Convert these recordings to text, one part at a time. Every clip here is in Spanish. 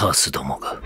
カースどもが。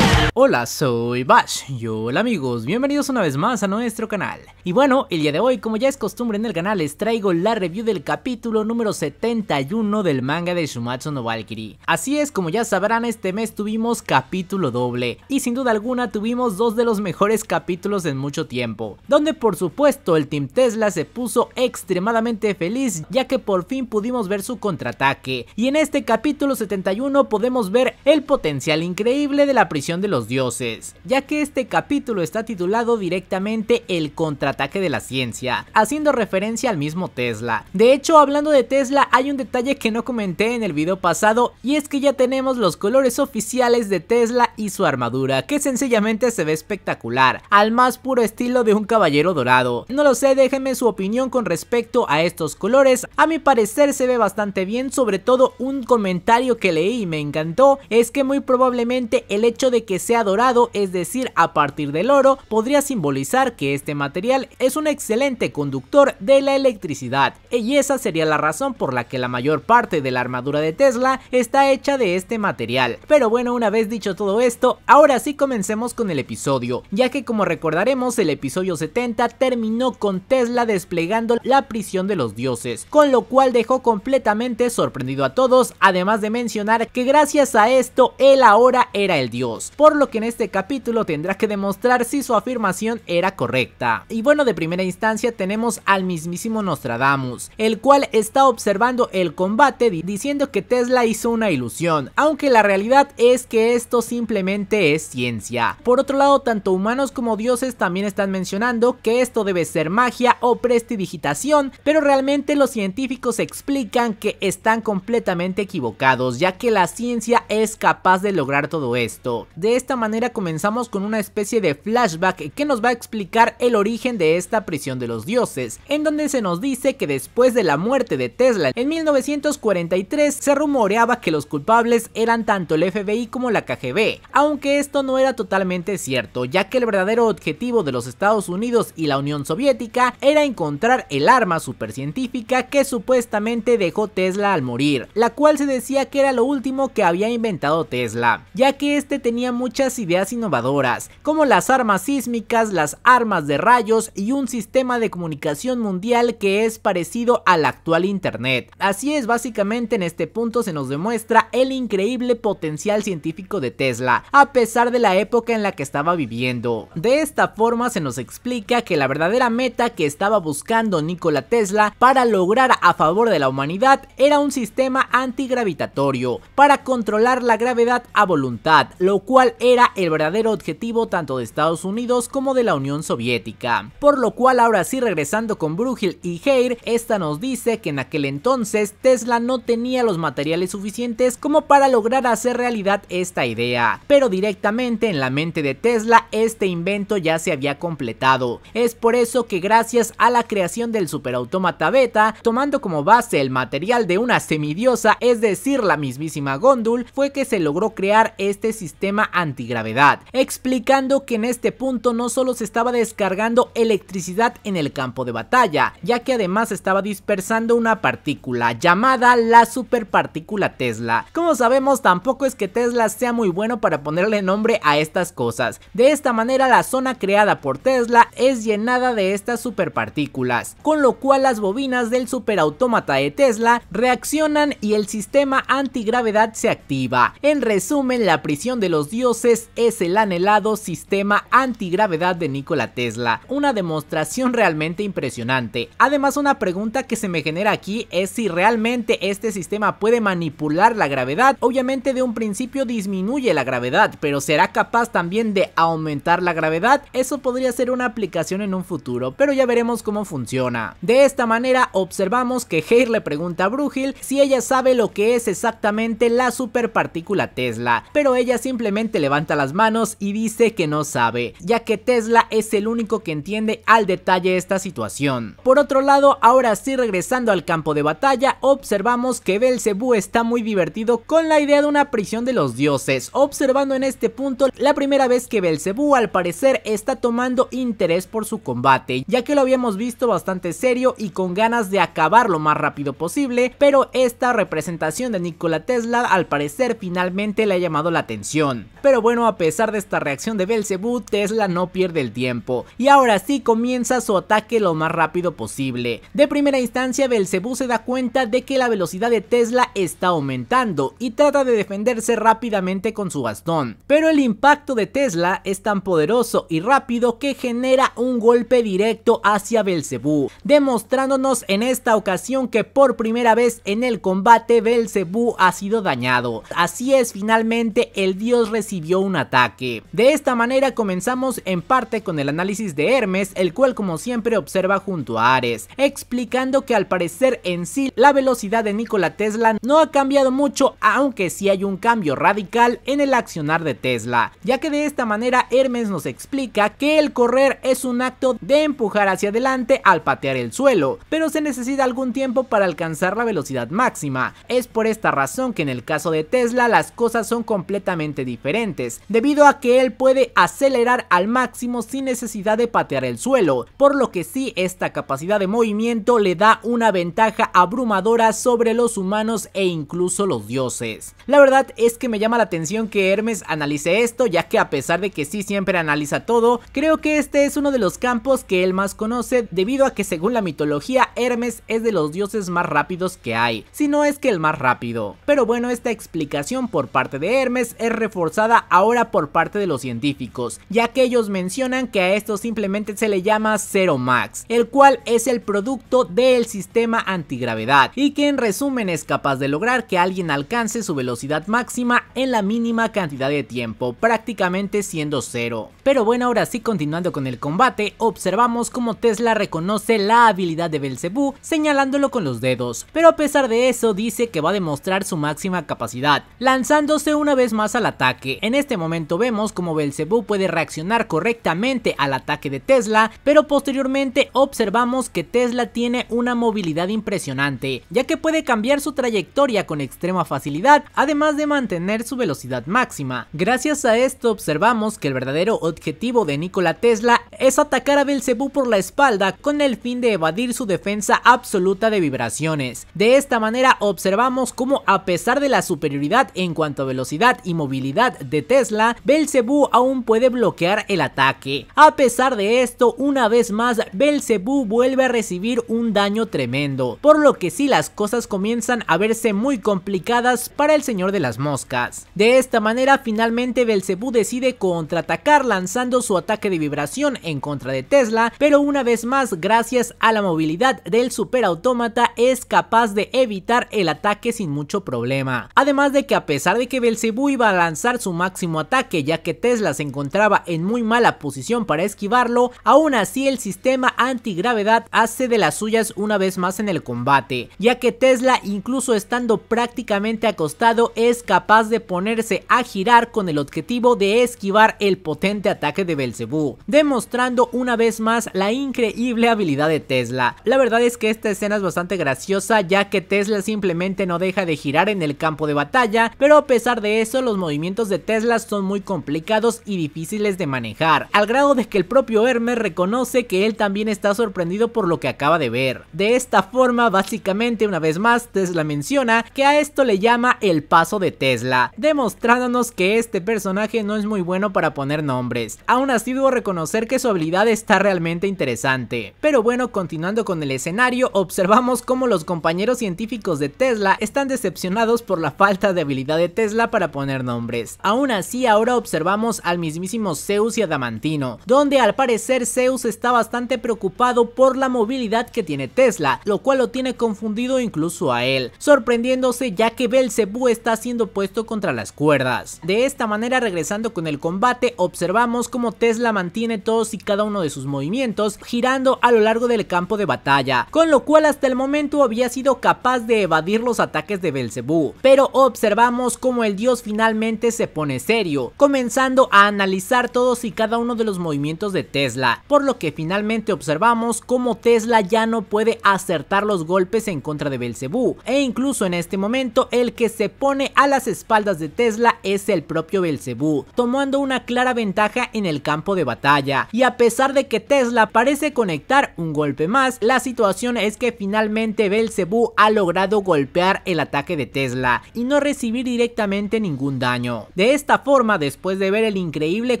Hola, soy Bash y hola amigos, bienvenidos una vez más a nuestro canal. Y bueno, el día de hoy, como ya es costumbre en el canal, les traigo la review del capítulo número 71 del manga de Shumatsu no Valkyrie. Así es, como ya sabrán, este mes tuvimos capítulo doble, y sin duda alguna tuvimos dos de los mejores capítulos en mucho tiempo, donde por supuesto el Team Tesla se puso extremadamente feliz ya que por fin pudimos ver su contraataque, y en este capítulo 71 podemos ver el potencial increíble de la prisión de los dioses, ya que este capítulo está titulado directamente El contraataque de la ciencia, haciendo referencia al mismo Tesla. De hecho, hablando de Tesla, hay un detalle que no comenté en el video pasado y es que ya tenemos los colores oficiales de Tesla y su armadura, que sencillamente se ve espectacular, al más puro estilo de un caballero dorado. No lo sé, déjenme su opinión con respecto a estos colores, a mi parecer se ve bastante bien, sobre todo un comentario que leí y me encantó, es que muy probablemente el hecho de que sea dorado, es decir, a partir del oro, podría simbolizar que este material es un excelente conductor de la electricidad. Y esa sería la razón por la que la mayor parte de la armadura de Tesla está hecha de este material. Pero bueno, una vez dicho todo esto, ahora sí comencemos con el episodio, ya que como recordaremos el episodio 70 terminó con Tesla desplegando la prisión de los dioses, con lo cual dejó completamente sorprendido a todos, además de mencionar que gracias a esto él ahora era el dios, por lo que en este capítulo tendrá que demostrar si su afirmación era correcta. Y bueno, de primera instancia tenemos al mismísimo Nostradamus, el cual está observando el combate diciendo que Tesla hizo una ilusión, aunque la realidad es que esto simplemente es ciencia. Por otro lado, tanto humanos como dioses también están mencionando que esto debe ser magia o prestidigitación, pero realmente los científicos explican que están completamente equivocados, ya que la ciencia es capaz de lograr todo esto. De esta manera comenzamos con una especie de flashback que nos va a explicar el origen de esta prisión de los dioses, en donde se nos dice que después de la muerte de Tesla en 1943 se rumoreaba que los culpables eran tanto el FBI como la KGB, aunque esto no era totalmente cierto, ya que el verdadero objetivo de los Estados Unidos y la Unión Soviética era encontrar el arma supercientífica que supuestamente dejó Tesla al morir, la cual se decía que era lo último que había inventado Tesla, ya que este tenía mucha ideas innovadoras, como las armas sísmicas, las armas de rayos y un sistema de comunicación mundial que es parecido al actual Internet. Así es, básicamente en este punto se nos demuestra el increíble potencial científico de Tesla, a pesar de la época en la que estaba viviendo. De esta forma se nos explica que la verdadera meta que estaba buscando Nikola Tesla para lograr a favor de la humanidad era un sistema antigravitatorio para controlar la gravedad a voluntad, lo cual era el verdadero objetivo tanto de Estados Unidos como de la Unión Soviética. Por lo cual ahora sí regresando con Bruegel y Heir, esta nos dice que en aquel entonces Tesla no tenía los materiales suficientes como para lograr hacer realidad esta idea, pero directamente en la mente de Tesla este invento ya se había completado. Es por eso que gracias a la creación del superautómata beta, tomando como base el material de una semidiosa, es decir la mismísima Gondul, fue que se logró crear este sistema antiguo, antigravedad, explicando que en este punto no solo se estaba descargando electricidad en el campo de batalla, ya que además estaba dispersando una partícula llamada la superpartícula Tesla. Como sabemos, tampoco es que Tesla sea muy bueno para ponerle nombre a estas cosas. De esta manera, la zona creada por Tesla es llenada de estas superpartículas, con lo cual las bobinas del superautómata de Tesla reaccionan y el sistema antigravedad se activa. En resumen, la prisión de los dioses es el anhelado sistema antigravedad de Nikola Tesla, una demostración realmente impresionante. Además una pregunta que se me genera aquí es si realmente este sistema puede manipular la gravedad, obviamente de un principio disminuye la gravedad, pero será capaz también de aumentar la gravedad, eso podría ser una aplicación en un futuro, pero ya veremos cómo funciona. De esta manera observamos que Heir le pregunta a Brugil si ella sabe lo que es exactamente la superpartícula Tesla, pero ella simplemente le va levanta las manos y dice que no sabe, ya que Tesla es el único que entiende al detalle esta situación. Por otro lado, ahora sí regresando al campo de batalla, observamos que Belcebú está muy divertido con la idea de una prisión de los dioses, observando en este punto la primera vez que Belcebú al parecer está tomando interés por su combate, ya que lo habíamos visto bastante serio y con ganas de acabar lo más rápido posible, pero esta representación de Nikola Tesla al parecer finalmente le ha llamado la atención. Pero bueno, a pesar de esta reacción de Belzebú, Tesla no pierde el tiempo y ahora sí comienza su ataque lo más rápido posible. De primera instancia, Belzebú se da cuenta de que la velocidad de Tesla está aumentando y trata de defenderse rápidamente con su bastón, pero el impacto de Tesla es tan poderoso y rápido que genera un golpe directo hacia Belzebú, demostrándonos en esta ocasión que por primera vez en el combate Belzebú ha sido dañado. Así es, finalmente el dios recibió un ataque. De esta manera comenzamos en parte con el análisis de Hermes, el cual como siempre observa junto a Ares, explicando que al parecer en sí la velocidad de Nikola Tesla no ha cambiado mucho, aunque sí hay un cambio radical en el accionar de Tesla, ya que de esta manera Hermes nos explica que el correr es un acto de empujar hacia adelante al patear el suelo, pero se necesita algún tiempo para alcanzar la velocidad máxima. Es por esta razón que en el caso de Tesla las cosas son completamente diferentes debido a que él puede acelerar al máximo sin necesidad de patear el suelo, por lo que sí esta capacidad de movimiento le da una ventaja abrumadora sobre los humanos e incluso los dioses. La verdad es que me llama la atención que Hermes analice esto, ya que a pesar de que sí siempre analiza todo, creo que este es uno de los campos que él más conoce debido a que según la mitología Hermes es de los dioses más rápidos que hay, si no es que el más rápido. Pero bueno, esta explicación por parte de Hermes es reforzada ahora por parte de los científicos, ya que ellos mencionan que a esto simplemente se le llama Zero Max, el cual es el producto del sistema antigravedad y que en resumen es capaz de lograr que alguien alcance su velocidad máxima en la mínima cantidad de tiempo, prácticamente siendo cero. Pero bueno, ahora sí continuando con el combate, observamos cómo Tesla reconoce la habilidad de Belzebú señalándolo con los dedos, pero a pesar de eso dice que va a demostrar su máxima capacidad, lanzándose una vez más al ataque, en en este momento vemos cómo Belzebú puede reaccionar correctamente al ataque de Tesla, pero posteriormente observamos que Tesla tiene una movilidad impresionante, ya que puede cambiar su trayectoria con extrema facilidad, además de mantener su velocidad máxima. Gracias a esto observamos que el verdadero objetivo de Nikola Tesla es atacar a Belcebú por la espalda con el fin de evadir su defensa absoluta de vibraciones. De esta manera observamos cómo a pesar de la superioridad en cuanto a velocidad y movilidad de Tesla, Belcebú aún puede bloquear el ataque. A pesar de esto, una vez más Belcebú vuelve a recibir un daño tremendo, por lo que sí las cosas comienzan a verse muy complicadas para el señor de las moscas. De esta manera finalmente Belcebú decide contraatacar lanzando su ataque de vibración en contra de Tesla, pero una vez más gracias a la movilidad del superautómata es capaz de evitar el ataque sin mucho problema. Además de que a pesar de que Belzebú iba a lanzar su máximo ataque ya que Tesla se encontraba en muy mala posición para esquivarlo, aún así el sistema antigravedad hace de las suyas una vez más en el combate, ya que Tesla incluso estando prácticamente acostado es capaz de ponerse a girar con el objetivo de esquivar el potente ataque de Belzebú, demostrando una vez más la increíble habilidad de Tesla. La verdad es que esta escena es bastante graciosa ya que Tesla simplemente no deja de girar en el campo de batalla, pero a pesar de eso los movimientos de Tesla son muy complicados y difíciles de manejar, al grado de que el propio Hermes reconoce que él también está sorprendido por lo que acaba de ver. De esta forma, básicamente una vez más, Tesla menciona que a esto le llama el paso de Tesla, demostrándonos que este personaje no es muy bueno para poner nombres. Aún así debo reconocer que su habilidad está realmente interesante. Pero bueno, continuando con el escenario, observamos cómo los compañeros científicos de Tesla están decepcionados por la falta de habilidad de Tesla para poner nombres. Aún así, ahora observamos al mismísimo Zeus y Adamantino, donde al parecer Zeus está bastante preocupado por la movilidad que tiene Tesla, lo cual lo tiene confundido incluso a él, sorprendiéndose ya que Belzebú está siendo puesto contra las cuerdas. De esta manera, regresando con el combate, observamos cómo Tesla mantiene todos cada uno de sus movimientos girando a lo largo del campo de batalla, con lo cual hasta el momento había sido capaz de evadir los ataques de Belcebú, pero observamos cómo el dios finalmente se pone serio, comenzando a analizar todos y cada uno de los movimientos de Tesla, por lo que finalmente observamos cómo Tesla ya no puede acertar los golpes en contra de Belcebú, e incluso en este momento el que se pone a las espaldas de Tesla es el propio Belcebú, tomando una clara ventaja en el campo de batalla, y a pesar de que Tesla parece conectar un golpe más, la situación es que finalmente Belcebú ha logrado golpear el ataque de Tesla y no recibir directamente ningún daño. De esta forma, después de ver el increíble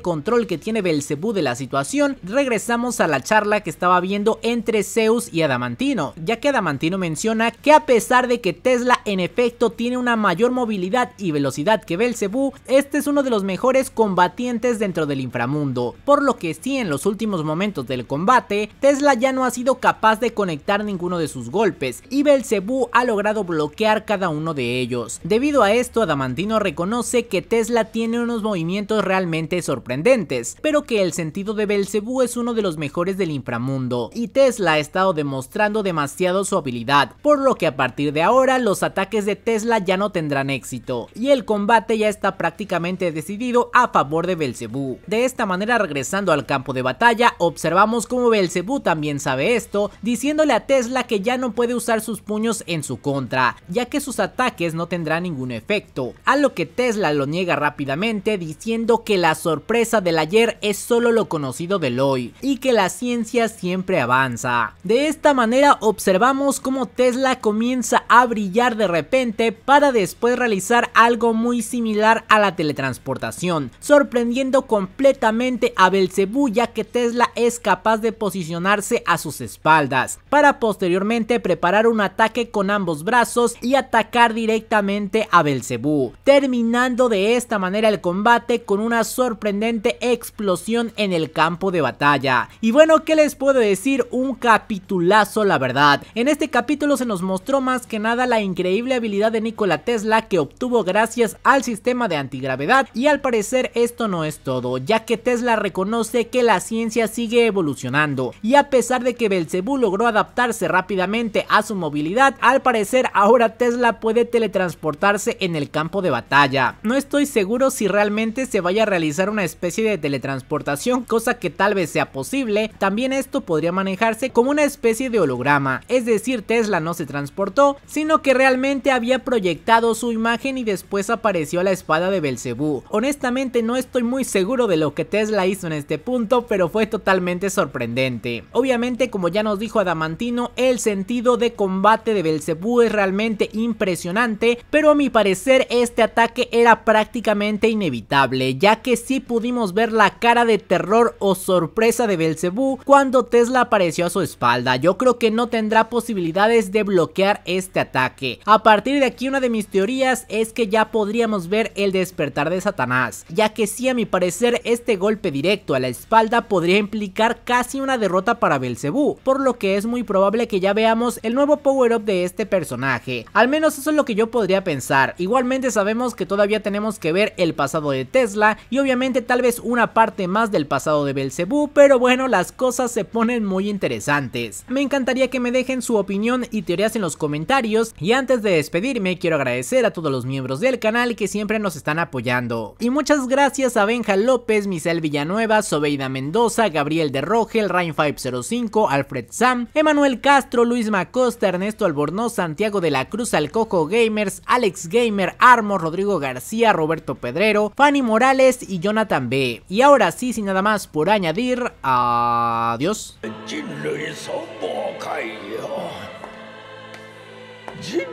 control que tiene Belcebú de la situación, regresamos a la charla que estaba viendo entre Zeus y Adamantino, ya que Adamantino menciona que a pesar de que Tesla en efecto tiene una mayor movilidad y velocidad que Belcebú, este es uno de los mejores combatientes dentro del inframundo, por lo que sí en los últimos momentos del combate, Tesla ya no ha sido capaz de conectar ninguno de sus golpes y Belzebú ha logrado bloquear cada uno de ellos. Debido a esto, Adamantino reconoce que Tesla tiene unos movimientos realmente sorprendentes, pero que el sentido de Belzebú es uno de los mejores del inframundo, y Tesla ha estado demostrando demasiado su habilidad, por lo que a partir de ahora los ataques de Tesla ya no tendrán éxito, y el combate ya está prácticamente decidido a favor de Belzebú, De esta manera regresando al campo de batalla, observamos cómo Belcebú también sabe esto, diciéndole a Tesla que ya no puede usar sus puños en su contra, ya que sus ataques no tendrán ningún efecto, a lo que Tesla lo niega rápidamente diciendo que la sorpresa del ayer es solo lo conocido del hoy, y que la ciencia siempre avanza. De esta manera observamos cómo Tesla comienza a brillar de repente para después realizar algo muy similar a la teletransportación, sorprendiendo completamente a Belcebú ya que Tesla es capaz de posicionarse a sus espaldas, para posteriormente preparar un ataque con ambos brazos y atacar directamente a Belcebú, terminando de esta manera el combate con una sorprendente explosión en el campo de batalla. Y bueno, ¿qué les puedo decir? Un capitulazo la verdad. En este capítulo se nos mostró más que nada la increíble habilidad de Nikola Tesla que obtuvo gracias al sistema de antigravedad y al parecer esto no es todo, ya que Tesla reconoce que la ciencia sigue evolucionando y a pesar de que Belcebú logró adaptarse rápidamente a su movilidad, al parecer ahora Tesla puede teletransportarse en el campo de batalla. No estoy seguro si realmente se vaya a realizar una especie de teletransportación, cosa que tal vez sea posible, también esto podría manejarse como una especie de holograma, es decir Tesla no se transportó, sino que realmente había proyectado su imagen y después apareció la espada de Belcebú. Honestamente no estoy muy seguro de lo que Tesla hizo en este punto, pero fue totalmente sorprendente. Obviamente, como ya nos dijo Adamantino, el sentido de combate de Belcebú es realmente impresionante, pero a mi parecer este ataque era prácticamente inevitable, ya que sí pudimos ver la cara de terror o sorpresa de Belcebú cuando Tesla apareció a su espalda. Yo creo que no tendrá posibilidades de bloquear este este ataque. A partir de aquí una de mis teorías es que ya podríamos ver el despertar de Satanás, ya que sí a mi parecer este golpe directo a la espalda podría implicar casi una derrota para Belcebú, por lo que es muy probable que ya veamos el nuevo power-up de este personaje. Al menos eso es lo que yo podría pensar. Igualmente sabemos que todavía tenemos que ver el pasado de Tesla y obviamente tal vez una parte más del pasado de Belcebú, pero bueno, las cosas se ponen muy interesantes. Me encantaría que me dejen su opinión y teorías en los comentarios y antes de despedirme quiero agradecer a todos los miembros del canal que siempre nos están apoyando. Y muchas gracias a Benja López, Misael Villanueva, Sobeida Mendoza, Gabriel de Rogel, Rain 505, Alfred Sam, Emanuel Castro, Luis Macosta, Ernesto Albornoz, Santiago de la Cruz, Alcojo Gamers, Alex Gamer, Armo, Rodrigo García, Roberto Pedrero, Fanny Morales y Jonathan B. Y ahora sí, sin nada más por añadir, adiós. Jim